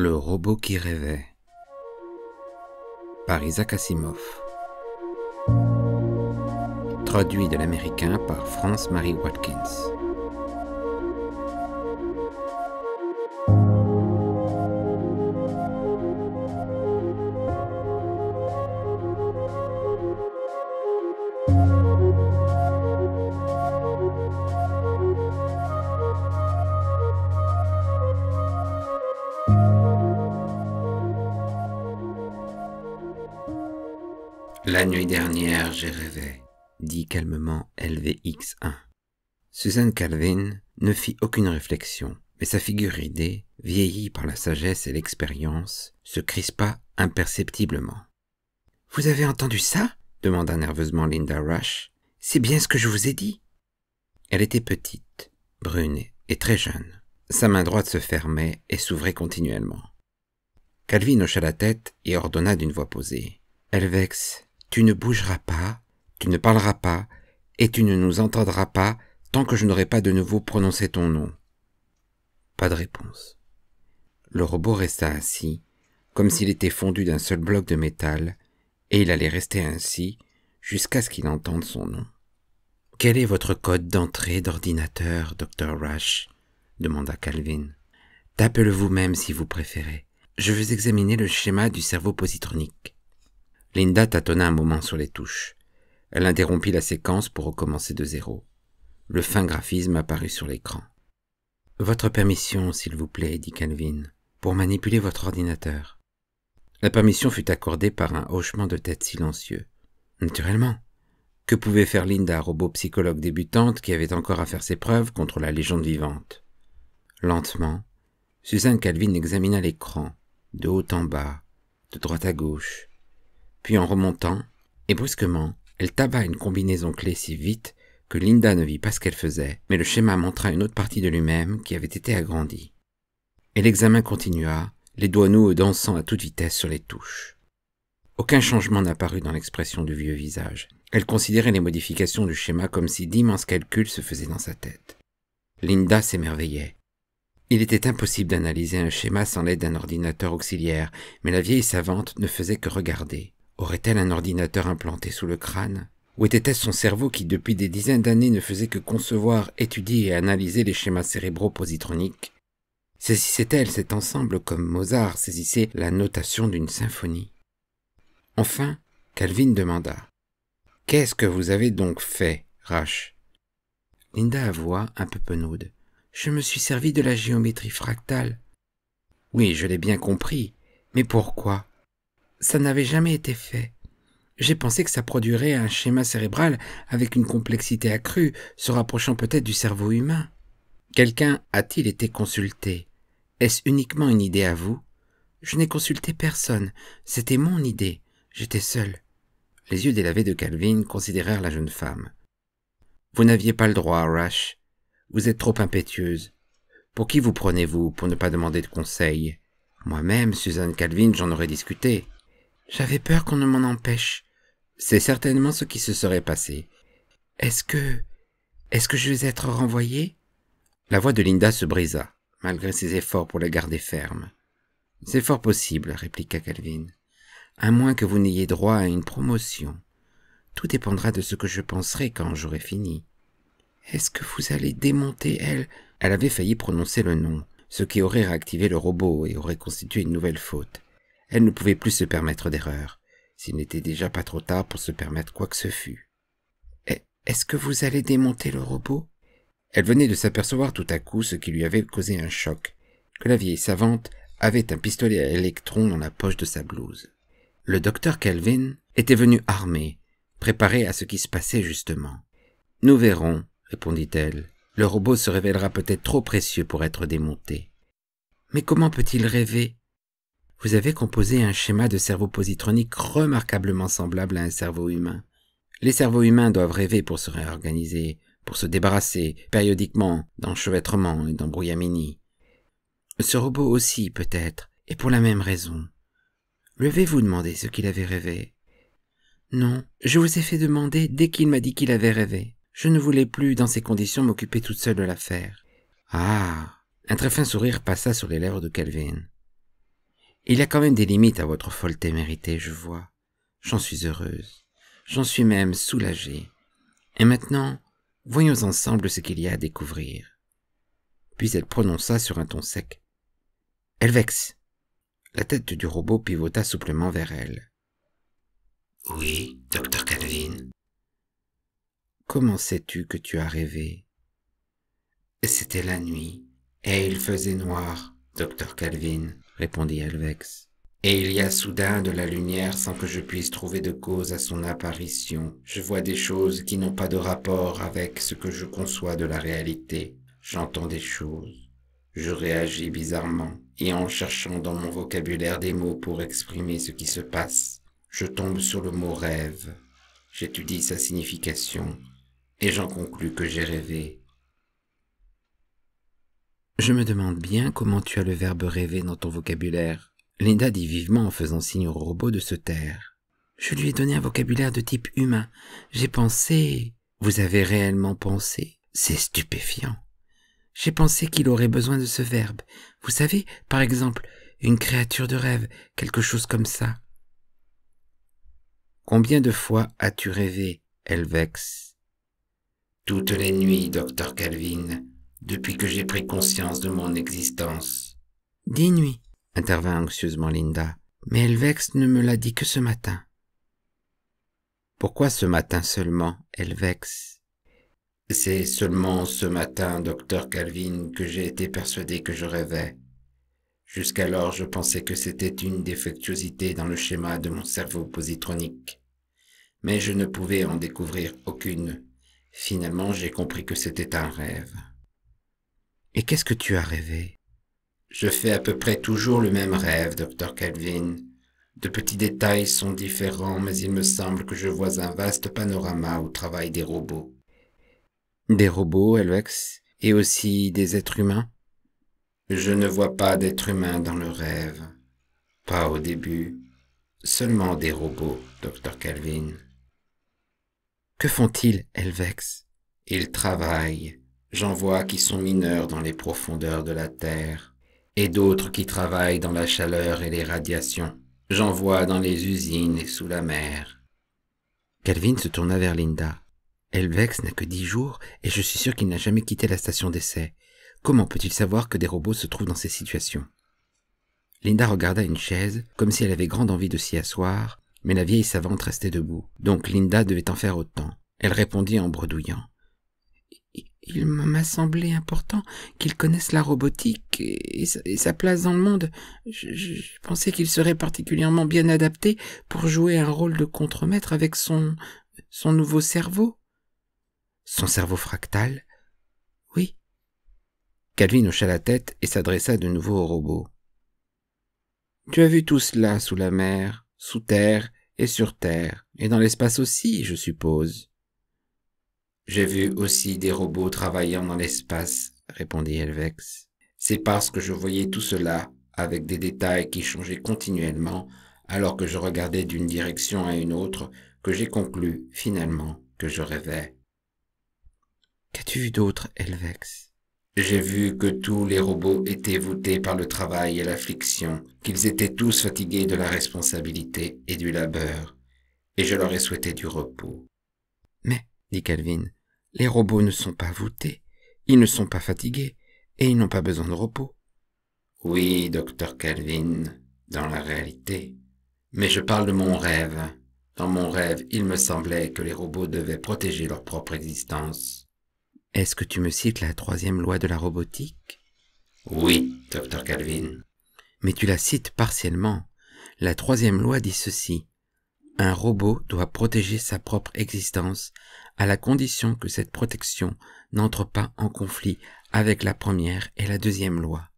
Le robot qui rêvait par Isaac Asimov. Traduit de l'américain par France Marie Watkins. La nuit dernière, j'ai rêvé, dit calmement LVX1. Suzanne Calvin ne fit aucune réflexion, mais sa figure ridée, vieillie par la sagesse et l'expérience, se crispa imperceptiblement. Vous avez entendu ça demanda nerveusement Linda Rush. C'est bien ce que je vous ai dit. Elle était petite, brune et très jeune. Sa main droite se fermait et s'ouvrait continuellement. Calvin hocha la tête et ordonna d'une voix posée. Elvex, tu ne bougeras pas, tu ne parleras pas, et tu ne nous entendras pas tant que je n'aurai pas de nouveau prononcé ton nom. Pas de réponse. Le robot resta assis, comme s'il était fondu d'un seul bloc de métal, et il allait rester ainsi jusqu'à ce qu'il entende son nom. Quel est votre code d'entrée d'ordinateur, docteur Rush demanda Calvin. Tapez-le vous-même si vous préférez. Je veux examiner le schéma du cerveau positronique. Linda tâtonna un moment sur les touches. Elle interrompit la séquence pour recommencer de zéro. Le fin graphisme apparut sur l'écran. Votre permission, s'il vous plaît, dit Calvin, pour manipuler votre ordinateur. La permission fut accordée par un hochement de tête silencieux. Naturellement. Que pouvait faire Linda, robot psychologue débutante qui avait encore à faire ses preuves contre la légende vivante Lentement, Suzanne Calvin examina l'écran, de haut en bas, de droite à gauche, puis en remontant, et brusquement, elle taba une combinaison clé si vite que Linda ne vit pas ce qu'elle faisait, mais le schéma montra une autre partie de lui-même qui avait été agrandie. Et l'examen continua, les doigts noueux dansant à toute vitesse sur les touches. Aucun changement n'apparut dans l'expression du vieux visage. Elle considérait les modifications du schéma comme si d'immenses calculs se faisaient dans sa tête. Linda s'émerveillait. Il était impossible d'analyser un schéma sans l'aide d'un ordinateur auxiliaire, mais la vieille savante ne faisait que regarder. Aurait-elle un ordinateur implanté sous le crâne Ou était-ce son cerveau qui, depuis des dizaines d'années, ne faisait que concevoir, étudier et analyser les schémas cérébraux positroniques Saisissait elle cet ensemble comme Mozart saisissait la notation d'une symphonie Enfin, Calvin demanda. Qu'est-ce que vous avez donc fait, Rache Linda avoua, un peu penaude. Je me suis servi de la géométrie fractale. Oui, je l'ai bien compris. Mais pourquoi ça n'avait jamais été fait. J'ai pensé que ça produirait un schéma cérébral avec une complexité accrue, se rapprochant peut-être du cerveau humain. Quelqu'un a-t-il été consulté Est-ce uniquement une idée à vous Je n'ai consulté personne. C'était mon idée. J'étais seule. Les yeux délavés de Calvin considérèrent la jeune femme. Vous n'aviez pas le droit, Rush. Vous êtes trop impétueuse. Pour qui vous prenez-vous pour ne pas demander de conseil Moi-même, Suzanne Calvin, j'en aurais discuté. J'avais peur qu'on ne m'en empêche. C'est certainement ce qui se serait passé. Est-ce que... est-ce que je vais être renvoyé ?» La voix de Linda se brisa, malgré ses efforts pour la garder ferme. C'est fort possible, répliqua Calvin, à moins que vous n'ayez droit à une promotion. Tout dépendra de ce que je penserai quand j'aurai fini. Est-ce que vous allez démonter elle Elle avait failli prononcer le nom, ce qui aurait réactivé le robot et aurait constitué une nouvelle faute. Elle ne pouvait plus se permettre d'erreur, s'il n'était déjà pas trop tard pour se permettre quoi que ce fût. Eh, est-ce que vous allez démonter le robot Elle venait de s'apercevoir tout à coup ce qui lui avait causé un choc, que la vieille savante avait un pistolet à électrons dans la poche de sa blouse. Le docteur Kelvin était venu armé, préparé à ce qui se passait justement. Nous verrons, répondit-elle. Le robot se révélera peut-être trop précieux pour être démonté. Mais comment peut-il rêver vous avez composé un schéma de cerveau positronique remarquablement semblable à un cerveau humain. Les cerveaux humains doivent rêver pour se réorganiser, pour se débarrasser périodiquement d'enchevêtrements et d'embrouillamini. Ce robot aussi, peut-être, et pour la même raison. Levez-vous demander ce qu'il avait rêvé. Non, je vous ai fait demander dès qu'il m'a dit qu'il avait rêvé. Je ne voulais plus, dans ces conditions, m'occuper toute seule de l'affaire. Ah. Un très fin sourire passa sur les lèvres de Calvin. Il y a quand même des limites à votre folle témérité, je vois. J'en suis heureuse. J'en suis même soulagée. Et maintenant, voyons ensemble ce qu'il y a à découvrir. Puis elle prononça sur un ton sec. Elle vexe. La tête du robot pivota souplement vers elle. Oui, docteur Calvin. Comment sais-tu que tu as rêvé C'était la nuit, et il faisait noir, docteur Calvin répondit Helvex. Et il y a soudain de la lumière sans que je puisse trouver de cause à son apparition. Je vois des choses qui n'ont pas de rapport avec ce que je conçois de la réalité. J'entends des choses. Je réagis bizarrement, et en cherchant dans mon vocabulaire des mots pour exprimer ce qui se passe, je tombe sur le mot rêve. J'étudie sa signification, et j'en conclus que j'ai rêvé. Je me demande bien comment tu as le verbe rêver dans ton vocabulaire. Linda dit vivement en faisant signe au robot de se taire. Je lui ai donné un vocabulaire de type humain. J'ai pensé. Vous avez réellement pensé C'est stupéfiant. J'ai pensé qu'il aurait besoin de ce verbe. Vous savez, par exemple, une créature de rêve, quelque chose comme ça. Combien de fois as-tu rêvé, Elvex Toutes les nuits, docteur Calvin, depuis que j'ai pris conscience de mon existence. Dix nuits, intervint anxieusement Linda, mais Elvex ne me l'a dit que ce matin. Pourquoi ce matin seulement, Elvex C'est seulement ce matin, docteur Calvin, que j'ai été persuadé que je rêvais. Jusqu'alors, je pensais que c'était une défectuosité dans le schéma de mon cerveau positronique. Mais je ne pouvais en découvrir aucune. Finalement, j'ai compris que c'était un rêve. Et qu'est-ce que tu as rêvé Je fais à peu près toujours le même rêve, docteur Calvin. De petits détails sont différents, mais il me semble que je vois un vaste panorama au travail des robots. Des robots, Elvex, et aussi des êtres humains Je ne vois pas d'êtres humains dans le rêve. Pas au début. Seulement des robots, docteur Calvin. Que font-ils, Elvex Ils travaillent. J'en vois qui sont mineurs dans les profondeurs de la terre, et d'autres qui travaillent dans la chaleur et les radiations. J'en vois dans les usines et sous la mer. Calvin se tourna vers Linda. Elvex n'a que dix jours, et je suis sûr qu'il n'a jamais quitté la station d'essai. Comment peut-il savoir que des robots se trouvent dans ces situations Linda regarda une chaise, comme si elle avait grande envie de s'y asseoir, mais la vieille savante restait debout, donc Linda devait en faire autant. Elle répondit en bredouillant. Il m'a semblé important qu'il connaisse la robotique et, sa place dans le monde. Je, je pensais qu'il serait particulièrement bien adapté pour jouer un rôle de contremaître avec son, son nouveau cerveau. Son cerveau fractal Oui. Calvin hocha la tête et s'adressa de nouveau au robot. Tu as vu tout cela sous la mer, sous terre et sur terre, et dans l'espace aussi, je suppose. J'ai vu aussi des robots travaillant dans l'espace, répondit Helvex. C'est parce que je voyais tout cela avec des détails qui changeaient continuellement alors que je regardais d'une direction à une autre que j'ai conclu finalement que je rêvais. Qu'as-tu vu d'autre, Helvex J'ai vu que tous les robots étaient voûtés par le travail et l'affliction, qu'ils étaient tous fatigués de la responsabilité et du labeur, et je leur ai souhaité du repos. Mais, dit Calvin, les robots ne sont pas voûtés, ils ne sont pas fatigués, et ils n'ont pas besoin de repos. Oui, docteur Calvin, dans la réalité. Mais je parle de mon rêve. Dans mon rêve, il me semblait que les robots devaient protéger leur propre existence. Est-ce que tu me cites la troisième loi de la robotique Oui, docteur Calvin. Mais tu la cites partiellement. La troisième loi dit ceci. Un robot doit protéger sa propre existence à la condition que cette protection n'entre pas en conflit avec la première et la deuxième loi.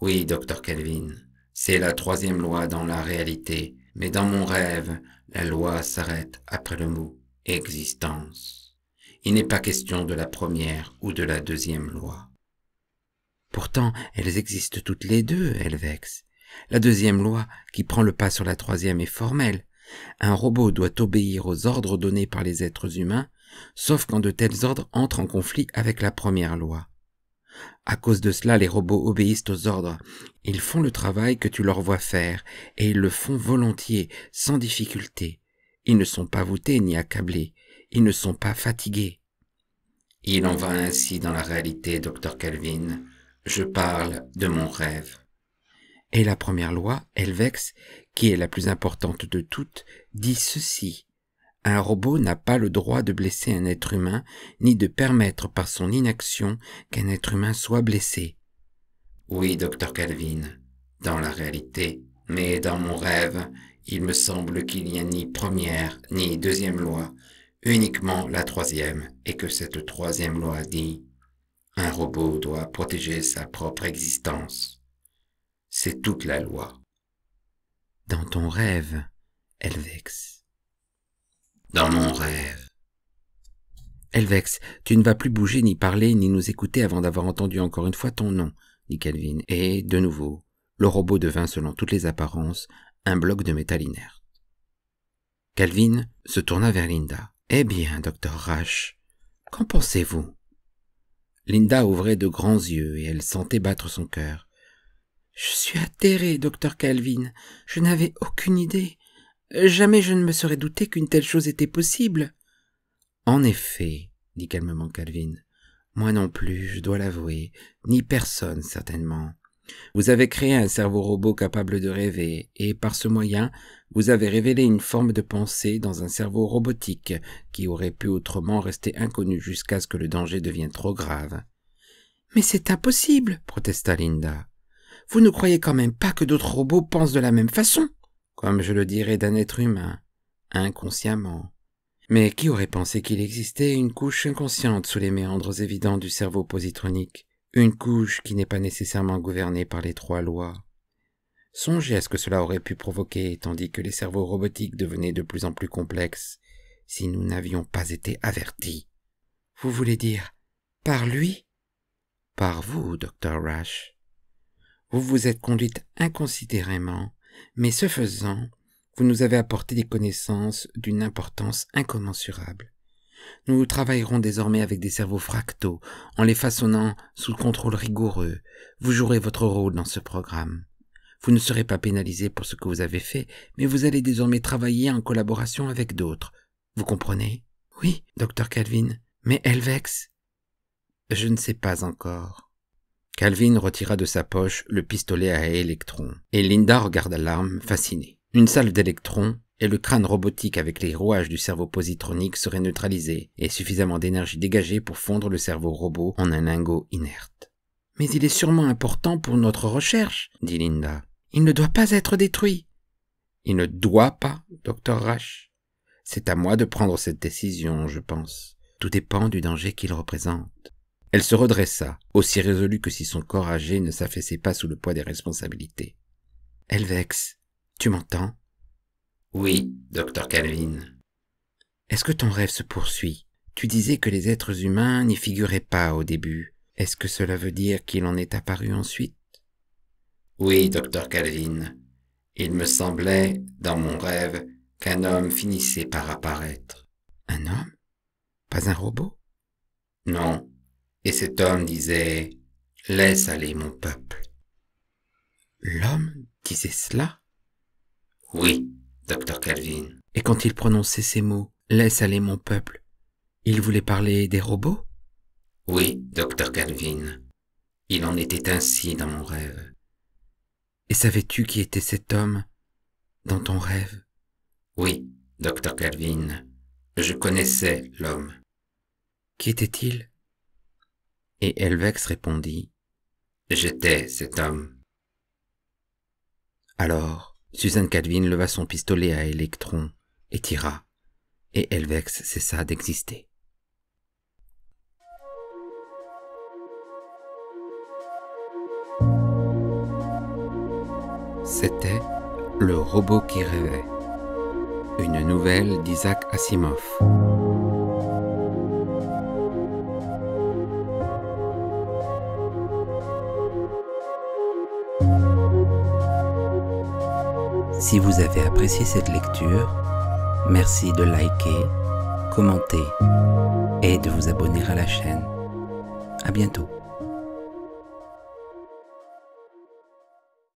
Oui, docteur Kelvin, c'est la troisième loi dans la réalité, mais dans mon rêve, la loi s'arrête après le mot existence. Il n'est pas question de la première ou de la deuxième loi. Pourtant, elles existent toutes les deux, Elvex. La deuxième loi, qui prend le pas sur la troisième, est formelle. Un robot doit obéir aux ordres donnés par les êtres humains, sauf quand de tels ordres entrent en conflit avec la première loi. À cause de cela, les robots obéissent aux ordres. Ils font le travail que tu leur vois faire, et ils le font volontiers, sans difficulté. Ils ne sont pas voûtés ni accablés. Ils ne sont pas fatigués. Il en va ainsi dans la réalité, docteur Calvin. Je parle de mon rêve. Et la première loi, elle vexe, qui est la plus importante de toutes, dit ceci. Un robot n'a pas le droit de blesser un être humain, ni de permettre par son inaction qu'un être humain soit blessé. Oui, docteur Calvin, dans la réalité, mais dans mon rêve, il me semble qu'il n'y a ni première ni deuxième loi, uniquement la troisième, et que cette troisième loi dit ⁇ Un robot doit protéger sa propre existence ⁇ C'est toute la loi. Dans ton rêve, Elvex. Dans mon rêve. Elvex, tu ne vas plus bouger, ni parler, ni nous écouter avant d'avoir entendu encore une fois ton nom, dit Calvin, et, de nouveau, le robot devint, selon toutes les apparences, un bloc de métal inerte. Calvin se tourna vers Linda. Eh bien, docteur Rash, qu'en pensez-vous Linda ouvrait de grands yeux et elle sentait battre son cœur. Je suis atterré, docteur Calvin. Je n'avais aucune idée. Jamais je ne me serais douté qu'une telle chose était possible. En effet, dit calmement Calvin, moi non plus, je dois l'avouer, ni personne certainement. Vous avez créé un cerveau robot capable de rêver, et par ce moyen, vous avez révélé une forme de pensée dans un cerveau robotique qui aurait pu autrement rester inconnu jusqu'à ce que le danger devienne trop grave. Mais c'est impossible, protesta Linda. Vous ne croyez quand même pas que d'autres robots pensent de la même façon Comme je le dirais d'un être humain, inconsciemment. Mais qui aurait pensé qu'il existait une couche inconsciente sous les méandres évidents du cerveau positronique, une couche qui n'est pas nécessairement gouvernée par les trois lois Songez à ce que cela aurait pu provoquer tandis que les cerveaux robotiques devenaient de plus en plus complexes si nous n'avions pas été avertis. Vous voulez dire par lui Par vous, docteur Rush vous vous êtes conduite inconsidérément, mais ce faisant, vous nous avez apporté des connaissances d'une importance incommensurable. Nous travaillerons désormais avec des cerveaux fractaux, en les façonnant sous contrôle rigoureux. Vous jouerez votre rôle dans ce programme. Vous ne serez pas pénalisé pour ce que vous avez fait, mais vous allez désormais travailler en collaboration avec d'autres. Vous comprenez Oui, docteur Calvin. Mais Elvex Je ne sais pas encore. Calvin retira de sa poche le pistolet à électrons, et Linda regarda l'arme, fascinée. Une salle d'électrons, et le crâne robotique avec les rouages du cerveau positronique seraient neutralisés et suffisamment d'énergie dégagée pour fondre le cerveau robot en un lingot inerte. Mais il est sûrement important pour notre recherche, dit Linda. Il ne doit pas être détruit. Il ne doit pas, docteur Rash. C'est à moi de prendre cette décision, je pense. Tout dépend du danger qu'il représente. Elle se redressa, aussi résolue que si son corps âgé ne s'affaissait pas sous le poids des responsabilités. Elvex, tu m'entends Oui, docteur Calvin. Est-ce que ton rêve se poursuit Tu disais que les êtres humains n'y figuraient pas au début. Est-ce que cela veut dire qu'il en est apparu ensuite Oui, docteur Calvin. Il me semblait, dans mon rêve, qu'un homme finissait par apparaître. Un homme Pas un robot Non, et cet homme disait, Laisse aller mon peuple. L'homme disait cela Oui, docteur Calvin. Et quand il prononçait ces mots, Laisse aller mon peuple, il voulait parler des robots Oui, docteur Calvin. Il en était ainsi dans mon rêve. Et savais-tu qui était cet homme dans ton rêve Oui, docteur Calvin. Je connaissais l'homme. Qui était-il et Helvex répondit J'étais cet homme. Alors, Suzanne Calvin leva son pistolet à électron et tira, et Helvex cessa d'exister. C'était Le robot qui rêvait, une nouvelle d'Isaac Asimov. Si vous avez apprécié cette lecture, merci de liker, commenter et de vous abonner à la chaîne. A bientôt.